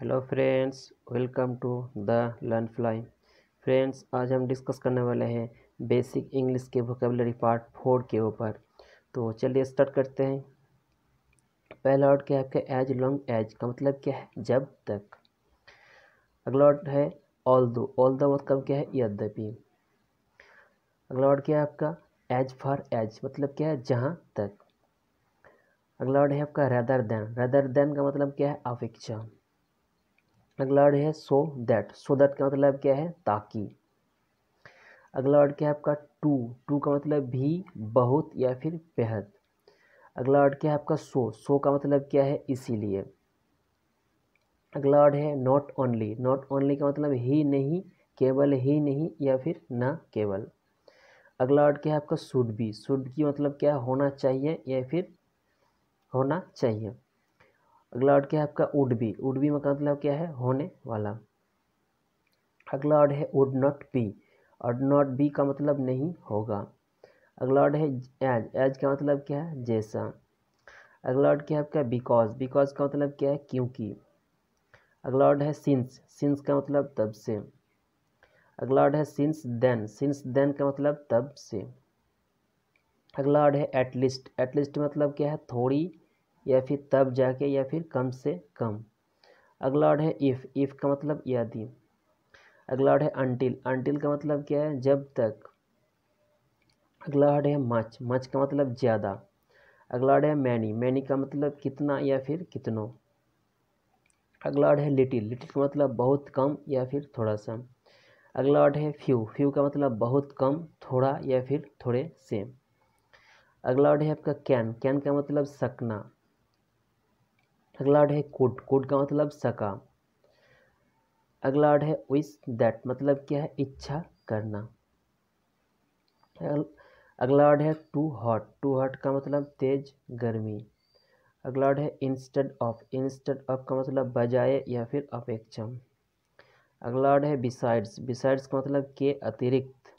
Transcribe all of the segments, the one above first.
hello friends welcome to the learn fly friends आज हम discuss करने वाले हैं बेसिक इंग्लिश के वोकेबलरी पार्ट फोर के ऊपर तो चलिए स्टार्ट करते हैं पहला वर्ड क्या है आपका एज लॉन्ग एज का मतलब क्या है जब तक अगला वर्ड है ऑल दो ऑल द मतलब क्या है यद्यपि अगला वर्ड क्या है आपका एज फॉर एज मतलब क्या है जहाँ तक अगला वर्ड है आपका रेदर दैन रेदर दैन का मतलब क्या है अपेक्षा अगला वर्ड है सो दैट सो दैट का मतलब क्या है ताकि अगला वर्ड क्या है आपका टू टू का मतलब भी बहुत या फिर बेहद अगला वर्ड क्या है आपका सो सो का मतलब क्या है इसीलिए अगला वर्ड है नॉट ओनली नॉट ओनली का मतलब ही नहीं केवल ही नहीं या फिर ना केवल अगला वर्ड क्या है आपका शुड बी शुड की मतलब क्या है होना चाहिए या फिर होना चाहिए अगला वर्ड क्या है आपका वुड बी वुड बी का मतलब क्या है होने वाला अगला वर्ड है would not be would not be का मतलब नहीं होगा अगला वर्ड है एज एज का मतलब क्या है जैसा अगला वर्ड क्या है आपका बिकॉज बिकॉज का मतलब क्या है क्योंकि अगला वर्ड है सिंस सिंस का मतलब तब से अगला वर्ड है सिंस देन सिंस देन का मतलब तब से अगला वर्ड है एटलीस्ट एटलीस्ट मतलब क्या है थोड़ी या फिर तब जाके या फिर कम से कम अगला वर्ड है इफ़ इफ़ का मतलब यदि अगला वर्ड है अनटिल अनटिल का मतलब क्या है जब तक अगला वर्ड है मच मच का मतलब ज़्यादा अगला वर्ड है मैनी मैनी का मतलब कितना या फिर कितनों अगला वर्ड है लिटिल लिटिल का मतलब बहुत कम या फिर थोड़ा सा अगला वर्ड है फ्यू फ्यू का मतलब बहुत कम थोड़ा या फिर थोड़े से अगला वर्ड है आपका कैन कैन का मतलब सकना अगला वर्ड है कोट कोट का मतलब सका अगला वर्ड है विश दैट मतलब क्या है इच्छा करना अगला वर्ड है टू हॉट टू हॉट का मतलब तेज गर्मी अगला वर्ड है इंस्टेड ऑफ इंस्टेड ऑफ का मतलब बजाय या फिर अपेक्षा अगला वर्ड है बिसाइड्स बिसाइड्स का मतलब के अतिरिक्त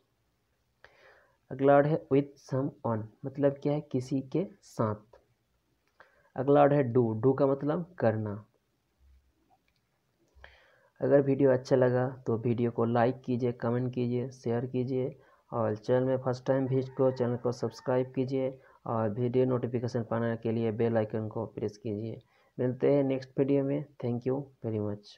अगला वर्ड है विथ सम ऑन मतलब क्या है किसी के साथ अगला वर्ड है डू डू का मतलब करना अगर वीडियो अच्छा लगा तो वीडियो को लाइक कीजिए कमेंट कीजिए शेयर कीजिए और चैनल में फर्स्ट टाइम भेज को चैनल को सब्सक्राइब कीजिए और वीडियो नोटिफिकेशन पाने के लिए बेल आइकन को प्रेस कीजिए मिलते हैं नेक्स्ट वीडियो में थैंक यू वेरी मच